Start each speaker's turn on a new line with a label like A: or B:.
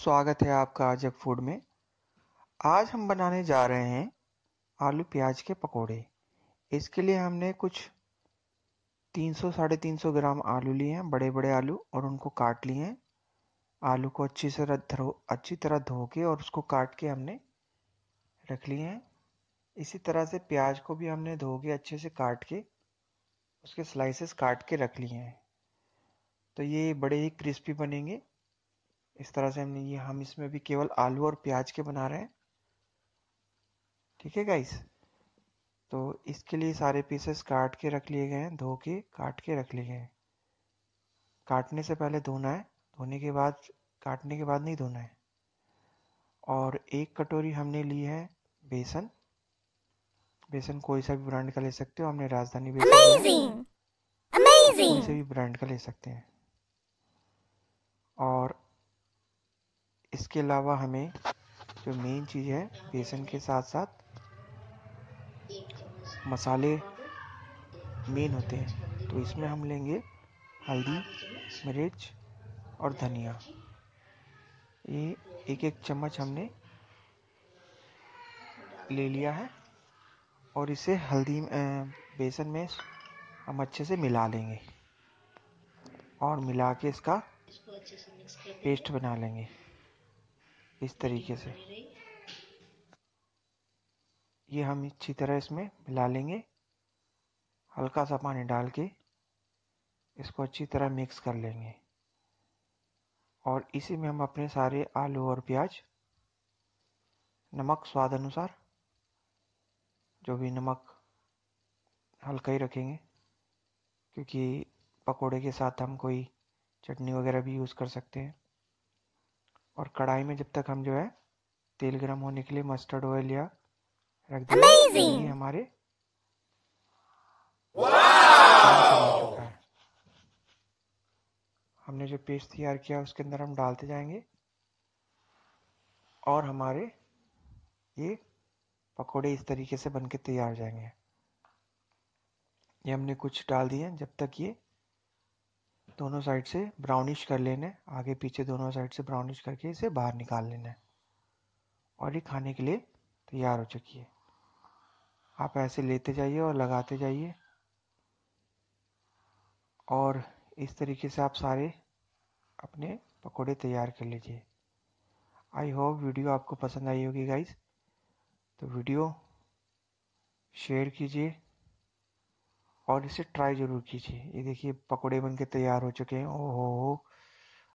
A: स्वागत है आपका आजक फूड में आज हम बनाने जा रहे हैं आलू प्याज के पकोड़े इसके लिए हमने कुछ 300 साढ़े तीन ग्राम आलू लिए हैं बड़े बड़े आलू और उनको काट लिए हैं आलू को अच्छी से धो अच्छी तरह धो के और उसको काट के हमने रख लिए हैं इसी तरह से प्याज को भी हमने धो के अच्छे से काट के उसके स्लाइसेस काट के रख लिए हैं तो ये बड़े ही क्रिस्पी बनेंगे इस तरह से हमने ये हम इसमें भी केवल आलू और प्याज के बना रहे हैं ठीक है गाइस तो इसके लिए सारे पीसेस काट के रख लिए गए हैं धो के काट के रख लिए गए हैं काटने से पहले धोना है धोने के बाद काटने के बाद नहीं धोना है और एक कटोरी हमने ली है बेसन बेसन कोई सा भी ब्रांड का ले सकते हो हमने राजधानी बेसन Amazing! Amazing! कोई से भी ब्रांड का ले सकते हैं और इसके अलावा हमें जो मेन चीज़ है बेसन के साथ साथ मसाले मेन होते हैं तो इसमें हम लेंगे हल्दी मिर्च और धनिया ये एक एक चम्मच हमने ले लिया है और इसे हल्दी बेसन में हम अच्छे से मिला लेंगे और मिला के इसका पेस्ट बना लेंगे इस तरीके से ये हम अच्छी तरह इसमें मिला लेंगे हल्का सा पानी डाल के इसको अच्छी तरह मिक्स कर लेंगे और इसी में हम अपने सारे आलू और प्याज नमक स्वाद अनुसार जो भी नमक हल्का ही रखेंगे क्योंकि पकोड़े के साथ हम कोई चटनी वगैरह भी यूज़ कर सकते हैं और कढ़ाई में जब तक हम जो है तेल गर्म होने के लिए मस्टर्ड ऑयल या रख देंगे हमारे हमने जो पेस्ट तैयार किया उसके अंदर हम डालते जाएंगे और हमारे ये पकोड़े इस तरीके से बन के तैयार जाएंगे ये हमने कुछ डाल दिए जब तक ये दोनों साइड से ब्राउनिश कर लेना है आगे पीछे दोनों साइड से ब्राउनिश करके इसे बाहर निकाल लेना है और ये खाने के लिए तैयार हो चुकी है आप ऐसे लेते जाइए और लगाते जाइए और इस तरीके से आप सारे अपने पकोड़े तैयार कर लीजिए आई होप वीडियो आपको पसंद आई होगी गाइज तो वीडियो शेयर कीजिए और इसे ट्राई ज़रूर कीजिए ये देखिए पकोड़े बनके तैयार हो चुके हैं ओहो